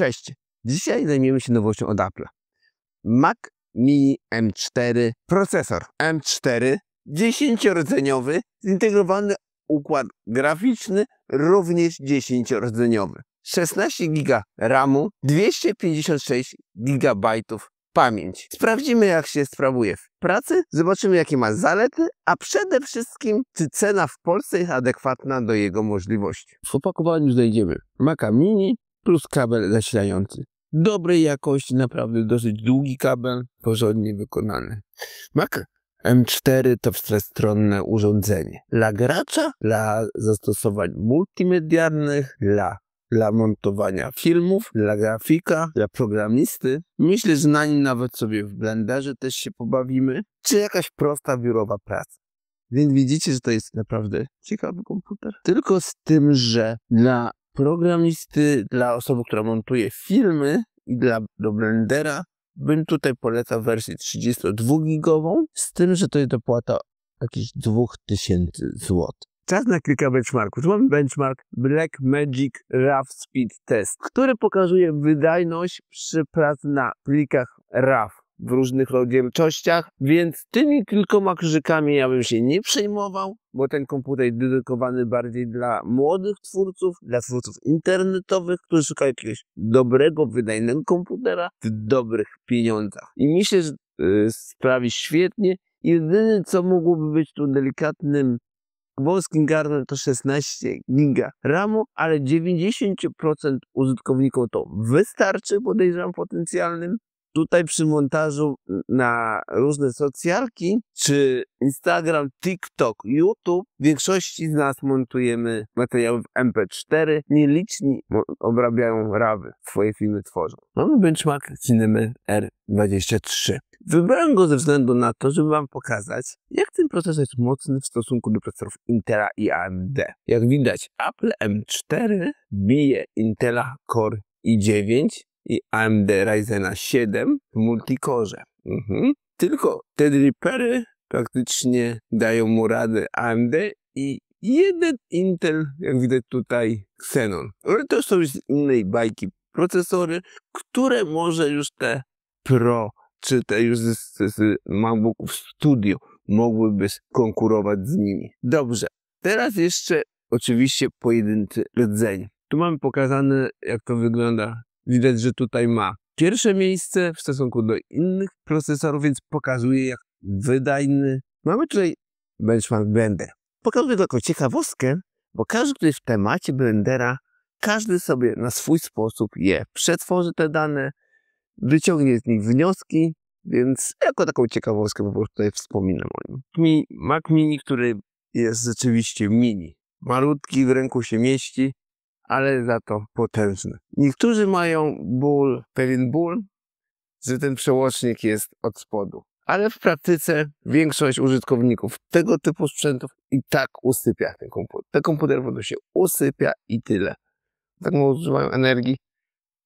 Cześć! Dzisiaj zajmiemy się nowością od Apple. Mac Mini M4 procesor M4 10-rodzeniowy, zintegrowany układ graficzny, również 10-rodzeniowy. 16 GB RAMu, 256 GB pamięć. Sprawdzimy jak się sprawuje w pracy, zobaczymy jakie ma zalety, a przede wszystkim czy cena w Polsce jest adekwatna do jego możliwości. W opakowaniu znajdziemy Maca Mini, plus kabel zasilający. Dobrej jakości, naprawdę dosyć długi kabel, porządnie wykonany. Mac M4 to wszechstronne urządzenie. Dla gracza, dla zastosowań multimedialnych, dla dla montowania filmów, dla grafika, dla programisty. Myślę, że na nim nawet sobie w blenderze też się pobawimy, czy jakaś prosta biurowa praca. Więc widzicie, że to jest naprawdę ciekawy komputer. Tylko z tym, że dla programisty, dla osoby, która montuje filmy i dla do Blendera bym tutaj polecał wersję 32-gigową, z tym, że to jest dopłata jakieś 2000 zł. Czas na kilka benchmarków. Tu mamy benchmark Black Magic RAW Speed Test, który pokazuje wydajność przy pracy na plikach RAW w różnych rozdzielczościach, więc tymi kilkoma krzyżykami ja bym się nie przejmował, bo ten komputer jest dedykowany bardziej dla młodych twórców, dla twórców internetowych, którzy szukają jakiegoś dobrego, wydajnego komputera w dobrych pieniądzach. I mi się y, sprawi świetnie. Jedyne, co mogłoby być tu delikatnym wąskim garnem to 16 giga RAMu, ale 90% użytkowników to wystarczy, podejrzewam potencjalnym. Tutaj przy montażu na różne socjalki, czy Instagram, TikTok, YouTube, w większości z nas montujemy materiały w MP4. Nieliczni obrabiają rawy, swoje filmy tworzą. Mamy benchmark Cinema R23. Wybrałem go ze względu na to, żeby Wam pokazać, jak ten procesor jest mocny w stosunku do procesorów Intela i AMD. Jak widać, Apple M4 bije Intela Core i9, i AMD Ryzena 7 w multikorze. Mhm. Tylko te Reapery praktycznie dają mu radę AMD i jeden Intel, jak widać tutaj, Xenon. Ale to są już innej bajki procesory, które może już te Pro czy te już z, z, z MacBooków Studio mogłyby konkurować z nimi. Dobrze, teraz jeszcze oczywiście pojedynczy rdzeń. Tu mamy pokazane, jak to wygląda widać, że tutaj ma pierwsze miejsce w stosunku do innych procesorów, więc pokazuje jak wydajny. Mamy tutaj benchmark Blender. Pokażę taką ciekawostkę, bo każdy w temacie Blendera, każdy sobie na swój sposób je przetworzy te dane, wyciągnie z nich wnioski, więc jako taką ciekawostkę po prostu tutaj wspominam o nim. Mac Mini, który jest rzeczywiście mini. Malutki, w ręku się mieści, ale za to potężny. Niektórzy mają ból, pewien ból, że ten przełącznik jest od spodu. Ale w praktyce większość użytkowników tego typu sprzętów i tak usypia ten komputer. Ten komputer po się usypia i tyle. Tak mu używają energii.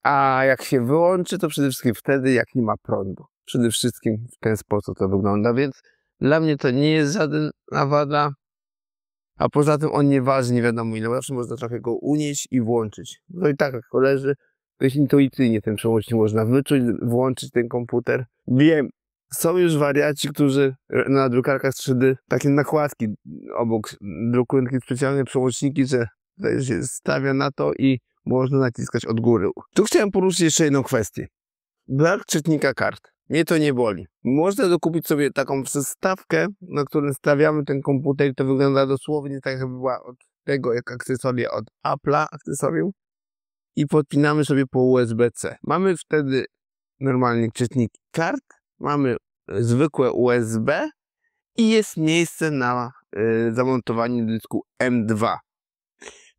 A jak się wyłączy, to przede wszystkim wtedy, jak nie ma prądu. Przede wszystkim w ten sposób to wygląda, więc dla mnie to nie jest żaden wada a poza tym on nie waży nie wiadomo ile, zawsze można trochę go unieść i włączyć. No i tak jak leży, to jest intuicyjnie ten przełącznik można wyczuć, włączyć ten komputer. Wiem, są już wariaci, którzy na drukarkach 3D takie nakładki obok drukują takie specjalne przełączniki, że się stawia na to i można naciskać od góry. Tu chciałem poruszyć jeszcze jedną kwestię. Brak czytnika kart. Mnie to nie boli. Można dokupić sobie taką przystawkę, na której stawiamy ten komputer i to wygląda dosłownie tak, jakby była od tego, jak akcesoria od Apple'a akcesorium i podpinamy sobie po USB-C. Mamy wtedy normalnie czytniki kart, mamy zwykłe USB i jest miejsce na y, zamontowanie dysku M2.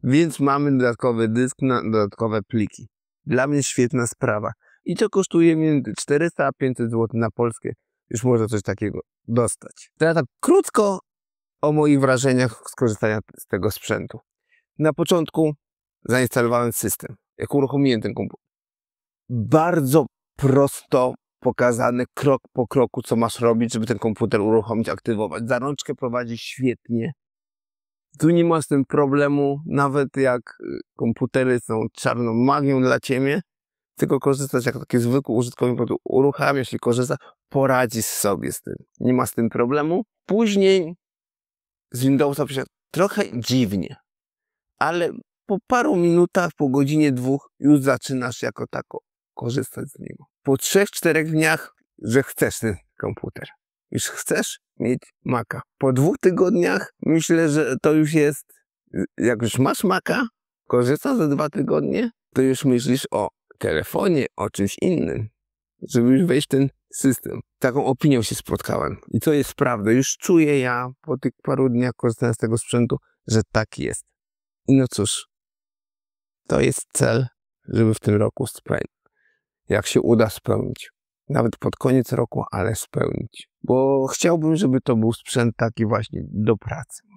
Więc mamy dodatkowy dysk na dodatkowe pliki. Dla mnie świetna sprawa i to kosztuje między 400 a 500 zł na Polskę. Już można coś takiego dostać. Teraz tak krótko o moich wrażeniach z korzystania z tego sprzętu. Na początku zainstalowałem system, jak uruchomiłem ten komputer. Bardzo prosto pokazany krok po kroku, co masz robić, żeby ten komputer uruchomić, aktywować. Zarączkę prowadzi świetnie. Tu nie ma z tym problemu, nawet jak y, komputery są czarną magią dla ciebie, tylko korzystać jak taki zwykły użytkownik, uruchamiasz i korzysta, poradzisz sobie z tym. Nie ma z tym problemu. Później z Windowsa pisze trochę dziwnie, ale po paru minutach, po godzinie dwóch już zaczynasz jako tako korzystać z niego. Po trzech, czterech dniach, że chcesz ten komputer. Już chcesz mieć Maca. Po dwóch tygodniach myślę, że to już jest, jak już masz Maca, korzystasz za dwa tygodnie, to już myślisz, o, telefonie o czymś innym, żeby już wejść w ten system. Taką opinią się spotkałem. I to jest prawda. Już czuję ja po tych paru dniach korzystania z tego sprzętu, że tak jest. I no cóż, to jest cel, żeby w tym roku spełnić. Jak się uda spełnić. Nawet pod koniec roku, ale spełnić. Bo chciałbym, żeby to był sprzęt taki właśnie do pracy.